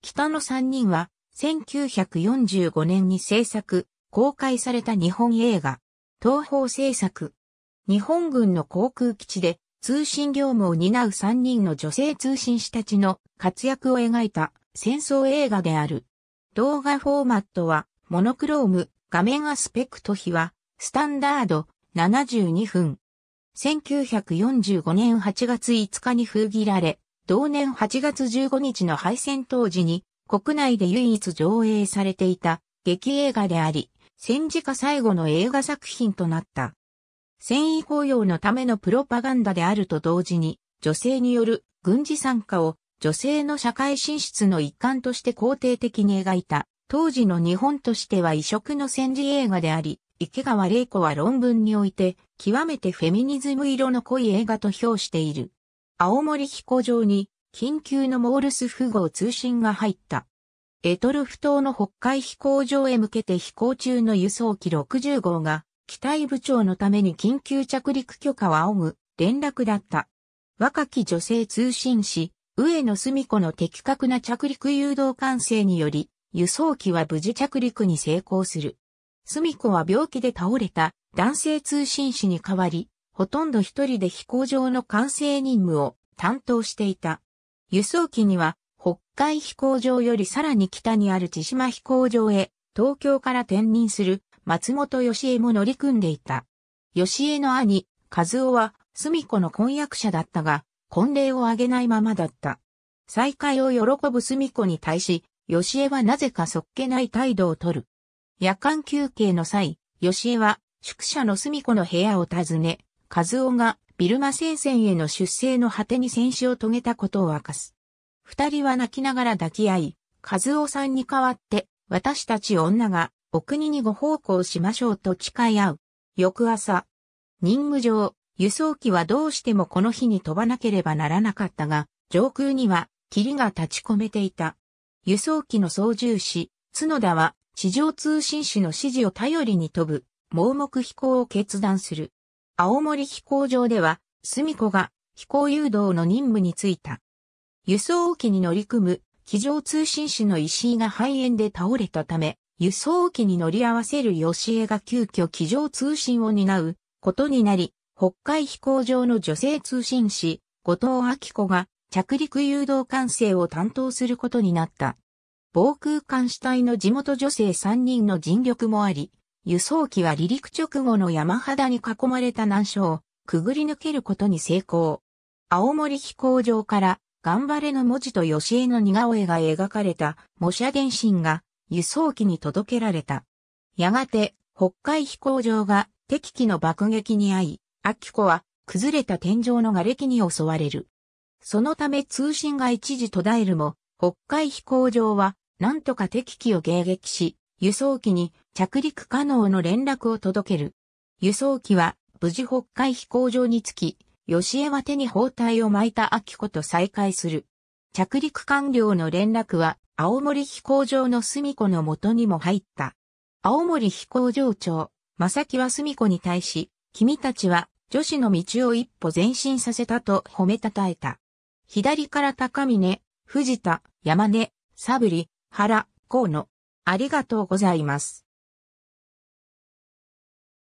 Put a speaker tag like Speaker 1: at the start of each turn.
Speaker 1: 北の三人は、1945年に制作、公開された日本映画、東方制作。日本軍の航空基地で通信業務を担う三人の女性通信士たちの活躍を描いた戦争映画である。動画フォーマットは、モノクローム、画面アスペクト比は、スタンダード、72分。1945年8月5日に封切られ、同年8月15日の敗戦当時に国内で唯一上映されていた劇映画であり、戦時下最後の映画作品となった。戦意高用のためのプロパガンダであると同時に、女性による軍事参加を女性の社会進出の一環として肯定的に描いた、当時の日本としては異色の戦時映画であり、池川玲子は論文において、極めてフェミニズム色の濃い映画と評している。青森飛行場に緊急のモールス符号通信が入った。エトルフ島の北海飛行場へ向けて飛行中の輸送機60号が、機体部長のために緊急着陸許可を仰ぐ連絡だった。若き女性通信士、上野住子の的確な着陸誘導管制により、輸送機は無事着陸に成功する。住子は病気で倒れた男性通信士に代わり、ほとんど一人で飛行場の完成任務を担当していた。輸送機には北海飛行場よりさらに北にある千島飛行場へ東京から転任する松本義恵も乗り組んでいた。義恵の兄、和夫は住子の婚約者だったが、婚礼を挙げないままだった。再会を喜ぶ住子に対し、義恵はなぜかそっけない態度をとる。夜間休憩の際、義恵は宿舎の住子の部屋を訪ね、和夫がビルマ戦線への出征の果てに戦死を遂げたことを明かす。二人は泣きながら抱き合い、和夫さんに代わって私たち女がお国にご奉公しましょうと誓い合う。翌朝、任務上、輸送機はどうしてもこの日に飛ばなければならなかったが、上空には霧が立ち込めていた。輸送機の操縦士、角田は地上通信士の指示を頼りに飛ぶ、盲目飛行を決断する。青森飛行場では、住子が飛行誘導の任務に就いた。輸送機に乗り組む、機上通信士の石井が肺炎で倒れたため、輸送機に乗り合わせる吉江が急遽機上通信を担うことになり、北海飛行場の女性通信士、後藤明子が着陸誘導管制を担当することになった。防空監視隊の地元女性3人の尽力もあり、輸送機は離陸直後の山肌に囲まれた難所をくぐり抜けることに成功。青森飛行場から頑張れの文字と吉江の似顔絵が描かれた模写電信が輸送機に届けられた。やがて北海飛行場が敵機の爆撃に遭い、秋子は崩れた天井の瓦礫に襲われる。そのため通信が一時途絶えるも、北海飛行場はなんとか敵機を迎撃し、輸送機に着陸可能の連絡を届ける。輸送機は無事北海飛行場に着き、吉江は手に包帯を巻いた秋子と再会する。着陸完了の連絡は青森飛行場の隅子の元にも入った。青森飛行場長、正木は住子に対し、君たちは女子の道を一歩前進させたと褒めたたえた。左から高峰、藤田、山根、サブリ、原、河野。ありがとうございます。